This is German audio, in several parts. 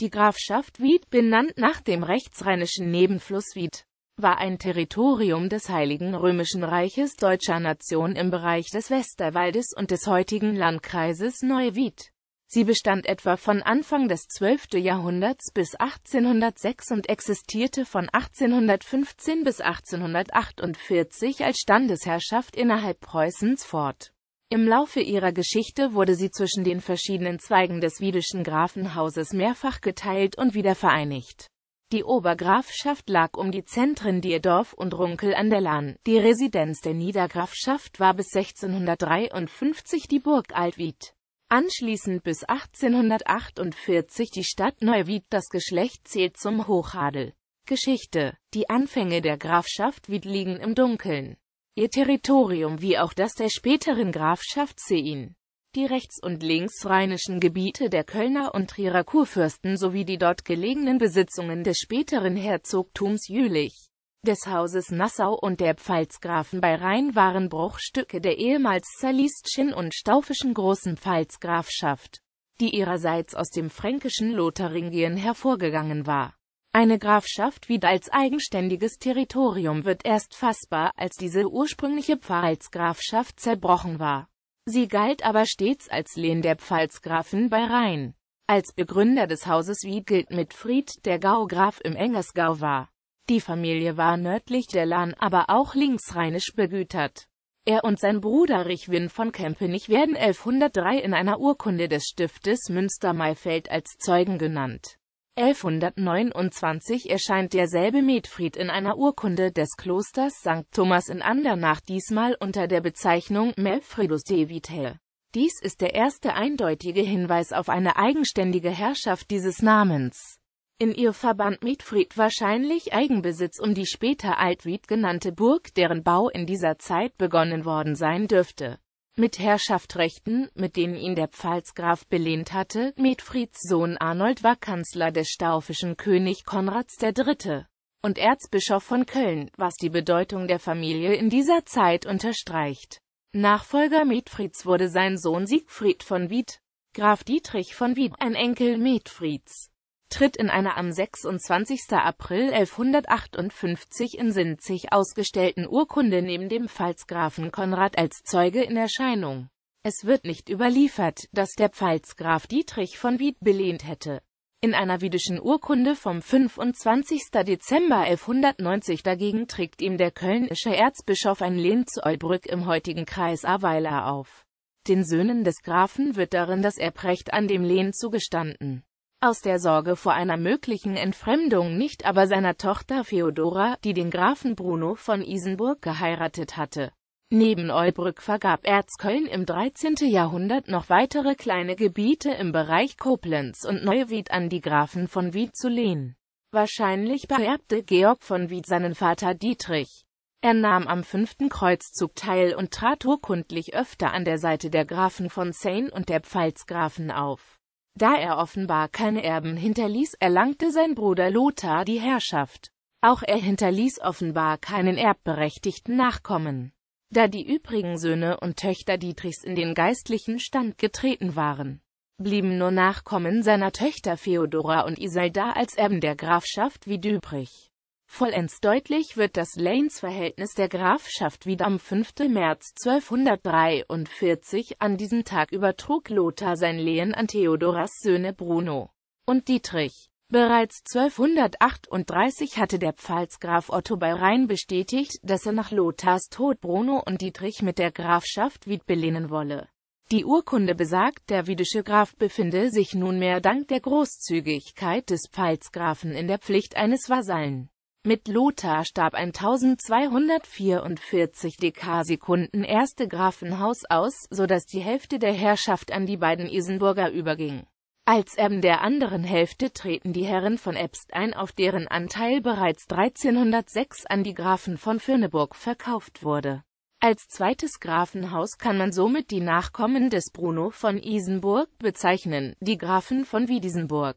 Die Grafschaft Wied, benannt nach dem rechtsrheinischen Nebenfluss Wied, war ein Territorium des Heiligen Römischen Reiches deutscher Nation im Bereich des Westerwaldes und des heutigen Landkreises Neuwied. Sie bestand etwa von Anfang des 12. Jahrhunderts bis 1806 und existierte von 1815 bis 1848 als Standesherrschaft innerhalb Preußens fort im Laufe ihrer Geschichte wurde sie zwischen den verschiedenen Zweigen des wiedischen Grafenhauses mehrfach geteilt und wieder vereinigt. Die Obergrafschaft lag um die Zentren Dierdorf und Runkel an der Lahn. Die Residenz der Niedergrafschaft war bis 1653 die Burg Altwied. Anschließend bis 1848 die Stadt Neuwied. Das Geschlecht zählt zum Hochadel. Geschichte Die Anfänge der Grafschaft Wied liegen im Dunkeln ihr Territorium wie auch das der späteren Grafschaft Zeyn. Die rechts- und linksrheinischen Gebiete der Kölner und Trierer Kurfürsten sowie die dort gelegenen Besitzungen des späteren Herzogtums Jülich, des Hauses Nassau und der Pfalzgrafen bei Rhein waren Bruchstücke der ehemals zerlistschen und staufischen großen Pfalzgrafschaft, die ihrerseits aus dem fränkischen Lotharingien hervorgegangen war eine Grafschaft wie als eigenständiges Territorium wird erst fassbar, als diese ursprüngliche Pfalzgrafschaft zerbrochen war. Sie galt aber stets als Lehn der Pfalzgrafen bei Rhein. Als Begründer des Hauses Wied gilt Mitfried, der Gaugraf im Engersgau war. Die Familie war nördlich der Lahn, aber auch linksrheinisch begütert. Er und sein Bruder Richwin von Kempenich werden 1103 in einer Urkunde des Stiftes Münstermaifeld als Zeugen genannt. 1129 erscheint derselbe Medfried in einer Urkunde des Klosters St. Thomas in Andernach diesmal unter der Bezeichnung Melfridus de Vitae. Dies ist der erste eindeutige Hinweis auf eine eigenständige Herrschaft dieses Namens. In ihr verband Medfried wahrscheinlich Eigenbesitz um die später Altwied genannte Burg, deren Bau in dieser Zeit begonnen worden sein dürfte mit Herrschaftrechten, mit denen ihn der Pfalzgraf belehnt hatte. Medfrieds Sohn Arnold war Kanzler des staufischen König Konrads III. und Erzbischof von Köln, was die Bedeutung der Familie in dieser Zeit unterstreicht. Nachfolger Medfrieds wurde sein Sohn Siegfried von Wied, Graf Dietrich von Wied, ein Enkel Medfrieds tritt in einer am 26. April 1158 in Sinzig ausgestellten Urkunde neben dem Pfalzgrafen Konrad als Zeuge in Erscheinung. Es wird nicht überliefert, dass der Pfalzgraf Dietrich von Wied belehnt hätte. In einer wiedischen Urkunde vom 25. Dezember 1190 dagegen trägt ihm der kölnische Erzbischof ein Lehn zu Eubrück im heutigen Kreis Aweiler auf. Den Söhnen des Grafen wird darin das Erbrecht an dem Lehn zugestanden. Aus der Sorge vor einer möglichen Entfremdung nicht aber seiner Tochter Feodora, die den Grafen Bruno von Isenburg geheiratet hatte. Neben Eubrück vergab Erzköln im 13. Jahrhundert noch weitere kleine Gebiete im Bereich Koblenz und Neuwied an die Grafen von Wied zu lehnen. Wahrscheinlich beerbte Georg von Wied seinen Vater Dietrich. Er nahm am fünften Kreuzzug teil und trat urkundlich öfter an der Seite der Grafen von Zane und der Pfalzgrafen auf. Da er offenbar keine Erben hinterließ, erlangte sein Bruder Lothar die Herrschaft. Auch er hinterließ offenbar keinen erbberechtigten Nachkommen, da die übrigen Söhne und Töchter Dietrichs in den geistlichen Stand getreten waren. Blieben nur Nachkommen seiner Töchter Feodora und Iselda als Erben der Grafschaft wie Wiedübrich. Vollends deutlich wird das Lanes Verhältnis der Grafschaft wieder am 5. März 1243, an diesem Tag übertrug Lothar sein Lehen an Theodoras Söhne Bruno und Dietrich. Bereits 1238 hatte der Pfalzgraf Otto bei Rhein bestätigt, dass er nach Lothars Tod Bruno und Dietrich mit der Grafschaft Wied belehnen wolle. Die Urkunde besagt, der wiedische Graf befinde sich nunmehr dank der Großzügigkeit des Pfalzgrafen in der Pflicht eines Vasallen. Mit Lothar starb ein 1244 Dekasekunden erste Grafenhaus aus, so dass die Hälfte der Herrschaft an die beiden Isenburger überging. Als Erben der anderen Hälfte treten die Herren von Ebst ein, auf deren Anteil bereits 1306 an die Grafen von Fürneburg verkauft wurde. Als zweites Grafenhaus kann man somit die Nachkommen des Bruno von Isenburg bezeichnen, die Grafen von Wiedisenburg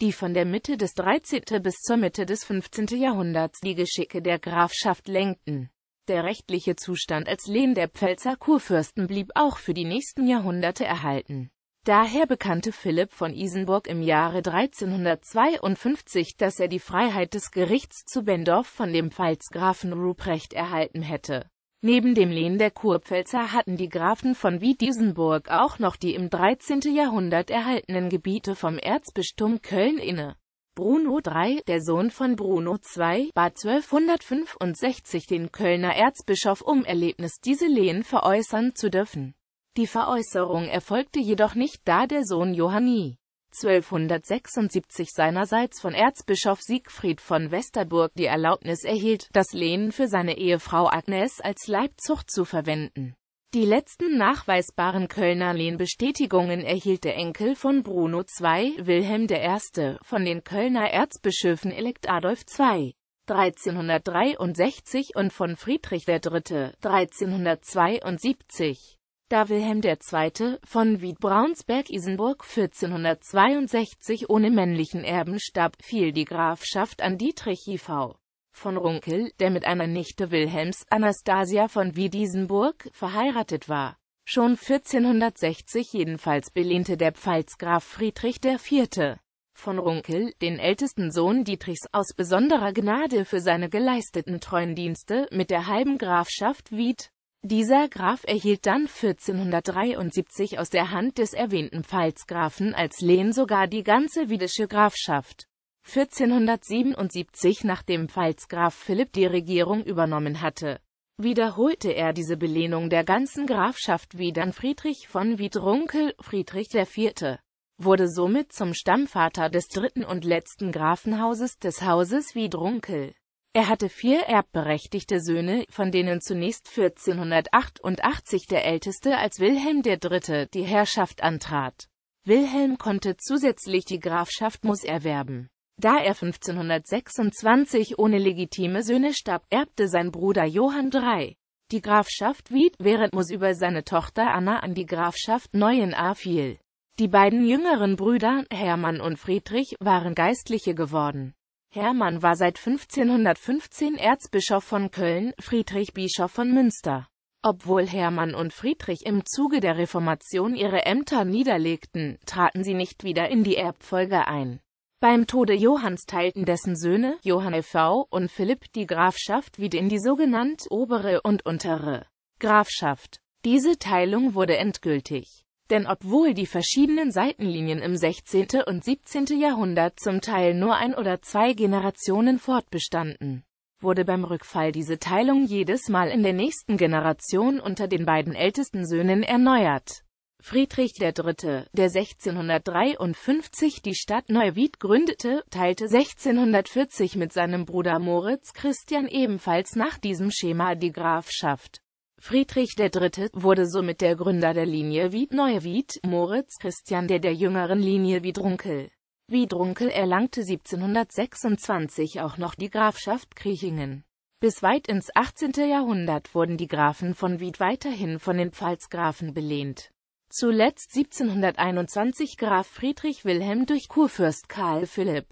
die von der Mitte des 13. bis zur Mitte des 15. Jahrhunderts die Geschicke der Grafschaft lenkten. Der rechtliche Zustand als Lehen der Pfälzer Kurfürsten blieb auch für die nächsten Jahrhunderte erhalten. Daher bekannte Philipp von Isenburg im Jahre 1352, dass er die Freiheit des Gerichts zu Bendorf von dem Pfalzgrafen Ruprecht erhalten hätte Neben dem Lehen der Kurpfälzer hatten die Grafen von Wiedisenburg auch noch die im 13. Jahrhundert erhaltenen Gebiete vom Erzbistum Köln inne. Bruno III, der Sohn von Bruno II, bat 1265 den Kölner Erzbischof um Erlebnis, diese Lehen veräußern zu dürfen. Die Veräußerung erfolgte jedoch nicht, da der Sohn Johanni 1276 seinerseits von Erzbischof Siegfried von Westerburg die Erlaubnis erhielt, das Lehen für seine Ehefrau Agnes als Leibzucht zu verwenden. Die letzten nachweisbaren Kölner Lehnbestätigungen erhielt der Enkel von Bruno II, Wilhelm I., von den Kölner Erzbischöfen Elekt Adolf II. 1363 und von Friedrich III. 1372 da Wilhelm II. von Wied-Braunsberg-Isenburg 1462 ohne männlichen Erben starb, fiel die Grafschaft an Dietrich IV. von Runkel, der mit einer Nichte Wilhelms, Anastasia von Wied-Isenburg, verheiratet war. Schon 1460 jedenfalls belehnte der Pfalzgraf Friedrich IV. von Runkel, den ältesten Sohn Dietrichs, aus besonderer Gnade für seine geleisteten treuen Dienste mit der halben Grafschaft Wied. Dieser Graf erhielt dann 1473 aus der Hand des erwähnten Pfalzgrafen als Lehen sogar die ganze wiedische Grafschaft. 1477, nachdem Pfalzgraf Philipp die Regierung übernommen hatte, wiederholte er diese Belehnung der ganzen Grafschaft wie dann Friedrich von Wiedrunkel, Friedrich IV., wurde somit zum Stammvater des dritten und letzten Grafenhauses des Hauses Wiedrunkel. Er hatte vier erbberechtigte Söhne, von denen zunächst 1488 der älteste als Wilhelm III. die Herrschaft antrat. Wilhelm konnte zusätzlich die Grafschaft Muss erwerben. Da er 1526 ohne legitime Söhne starb, erbte sein Bruder Johann III. die Grafschaft Wied, während Muss über seine Tochter Anna an die Grafschaft Neuenahr fiel. Die beiden jüngeren Brüder, Hermann und Friedrich, waren Geistliche geworden. Hermann war seit 1515 Erzbischof von Köln, Friedrich Bischof von Münster. Obwohl Hermann und Friedrich im Zuge der Reformation ihre Ämter niederlegten, traten sie nicht wieder in die Erbfolge ein. Beim Tode Johanns teilten dessen Söhne Johann e.V. und Philipp die Grafschaft wieder in die sogenannte obere und untere Grafschaft. Diese Teilung wurde endgültig denn obwohl die verschiedenen Seitenlinien im 16. und 17. Jahrhundert zum Teil nur ein oder zwei Generationen fortbestanden, wurde beim Rückfall diese Teilung jedes Mal in der nächsten Generation unter den beiden ältesten Söhnen erneuert. Friedrich III., der 1653 die Stadt Neuwied gründete, teilte 1640 mit seinem Bruder Moritz Christian ebenfalls nach diesem Schema die Grafschaft. Friedrich III. wurde somit der Gründer der Linie wied Neue Wied, Moritz Christian der der jüngeren Linie Wiedrunkel. Wiedrunkel erlangte 1726 auch noch die Grafschaft Kriechingen. Bis weit ins 18. Jahrhundert wurden die Grafen von Wied weiterhin von den Pfalzgrafen belehnt. Zuletzt 1721 Graf Friedrich Wilhelm durch Kurfürst Karl Philipp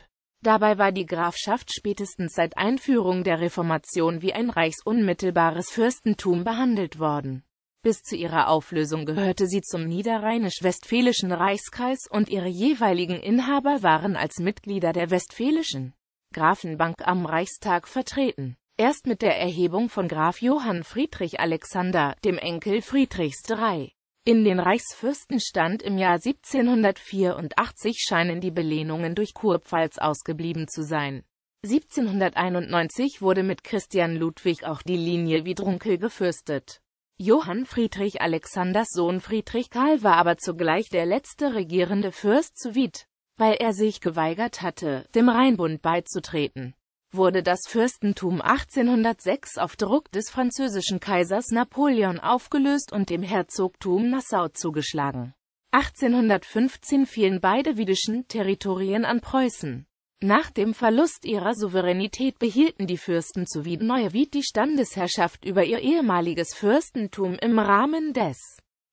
Dabei war die Grafschaft spätestens seit Einführung der Reformation wie ein reichsunmittelbares Fürstentum behandelt worden. Bis zu ihrer Auflösung gehörte sie zum niederrheinisch-westfälischen Reichskreis und ihre jeweiligen Inhaber waren als Mitglieder der westfälischen Grafenbank am Reichstag vertreten. Erst mit der Erhebung von Graf Johann Friedrich Alexander, dem Enkel Friedrichs III. In den Reichsfürstenstand im Jahr 1784 scheinen die Belehnungen durch Kurpfalz ausgeblieben zu sein. 1791 wurde mit Christian Ludwig auch die Linie Widrunkel gefürstet. Johann Friedrich Alexanders Sohn Friedrich Karl war aber zugleich der letzte regierende Fürst zu Wied, weil er sich geweigert hatte, dem Rheinbund beizutreten wurde das Fürstentum 1806 auf Druck des französischen Kaisers Napoleon aufgelöst und dem Herzogtum Nassau zugeschlagen. 1815 fielen beide widischen Territorien an Preußen. Nach dem Verlust ihrer Souveränität behielten die Fürsten zu Wien Neuwied die Standesherrschaft über ihr ehemaliges Fürstentum im Rahmen des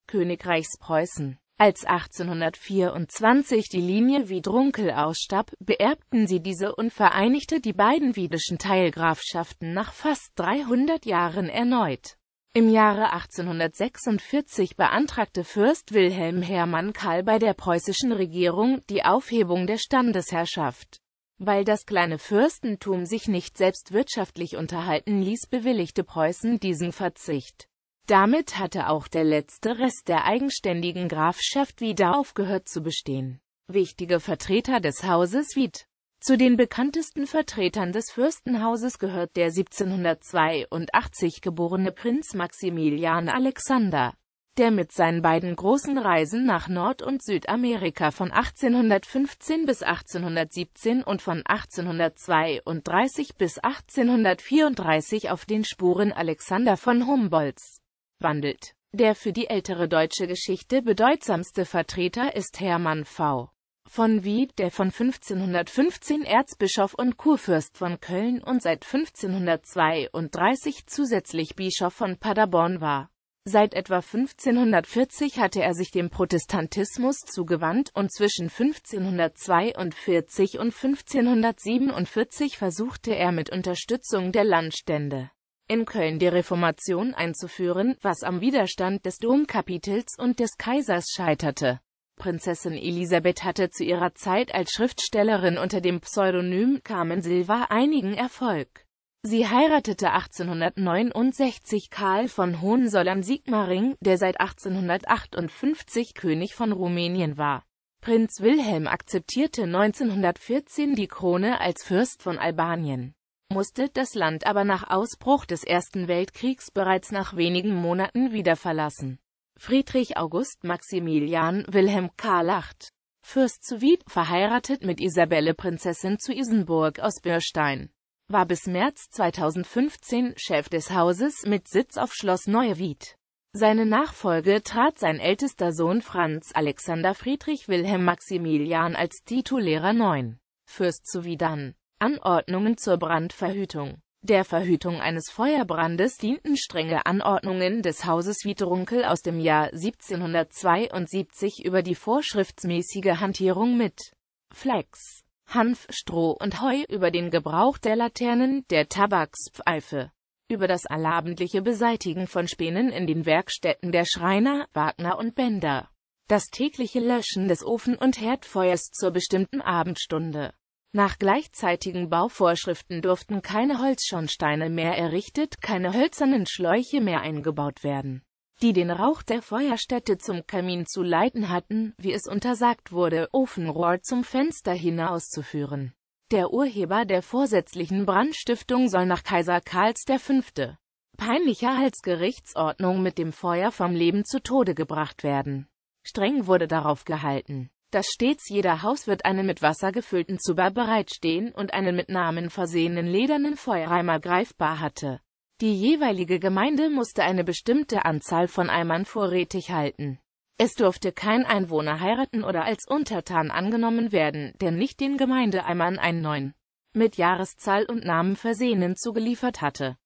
Königreichs Preußen. Als 1824 die Linie Wiedrunkel ausstarb, beerbten sie diese und vereinigte die beiden wiedischen Teilgrafschaften nach fast 300 Jahren erneut. Im Jahre 1846 beantragte Fürst Wilhelm Hermann Karl bei der preußischen Regierung die Aufhebung der Standesherrschaft. Weil das kleine Fürstentum sich nicht selbst wirtschaftlich unterhalten ließ, bewilligte Preußen diesen Verzicht. Damit hatte auch der letzte Rest der eigenständigen Grafschaft wieder aufgehört zu bestehen. Wichtige Vertreter des Hauses Wied Zu den bekanntesten Vertretern des Fürstenhauses gehört der 1782 geborene Prinz Maximilian Alexander, der mit seinen beiden großen Reisen nach Nord- und Südamerika von 1815 bis 1817 und von 1832 bis 1834 auf den Spuren Alexander von Humboldts wandelt. Der für die ältere deutsche Geschichte bedeutsamste Vertreter ist Hermann V. von Wied, der von 1515 Erzbischof und Kurfürst von Köln und seit 1532 zusätzlich Bischof von Paderborn war. Seit etwa 1540 hatte er sich dem Protestantismus zugewandt und zwischen 1542 und 1547 versuchte er mit Unterstützung der Landstände in Köln die Reformation einzuführen, was am Widerstand des Domkapitels und des Kaisers scheiterte. Prinzessin Elisabeth hatte zu ihrer Zeit als Schriftstellerin unter dem Pseudonym Carmen Silva einigen Erfolg. Sie heiratete 1869 Karl von hohensollern sigmaring der seit 1858 König von Rumänien war. Prinz Wilhelm akzeptierte 1914 die Krone als Fürst von Albanien musste das Land aber nach Ausbruch des Ersten Weltkriegs bereits nach wenigen Monaten wieder verlassen. Friedrich August Maximilian Wilhelm Karlacht, Fürst zu Wied, verheiratet mit Isabelle Prinzessin zu Isenburg aus Birstein, war bis März 2015 Chef des Hauses mit Sitz auf Schloss Neuwied. Seine Nachfolge trat sein ältester Sohn Franz Alexander Friedrich Wilhelm Maximilian als titulärer Neun. Fürst zu Wied an. Anordnungen zur Brandverhütung. Der Verhütung eines Feuerbrandes dienten strenge Anordnungen des Hauses Witrunkel aus dem Jahr 1772 über die vorschriftsmäßige Hantierung mit Flex, Hanf, Stroh und Heu, über den Gebrauch der Laternen, der Tabakspfeife, über das allabendliche Beseitigen von Spänen in den Werkstätten der Schreiner, Wagner und Bender, das tägliche Löschen des Ofen- und Herdfeuers zur bestimmten Abendstunde nach gleichzeitigen Bauvorschriften durften keine Holzschornsteine mehr errichtet, keine hölzernen Schläuche mehr eingebaut werden, die den Rauch der Feuerstätte zum Kamin zu leiten hatten, wie es untersagt wurde, Ofenrohr zum Fenster hinauszuführen. Der Urheber der vorsätzlichen Brandstiftung soll nach Kaiser Karls V. peinlicher als Gerichtsordnung mit dem Feuer vom Leben zu Tode gebracht werden. Streng wurde darauf gehalten dass stets jeder Hauswirt einen mit Wasser gefüllten Zuber bereitstehen und einen mit Namen versehenen ledernen Feuerreimer greifbar hatte. Die jeweilige Gemeinde musste eine bestimmte Anzahl von Eimern vorrätig halten. Es durfte kein Einwohner heiraten oder als Untertan angenommen werden, der nicht den Gemeindeeimern einen neuen, mit Jahreszahl und Namen versehenen zugeliefert hatte.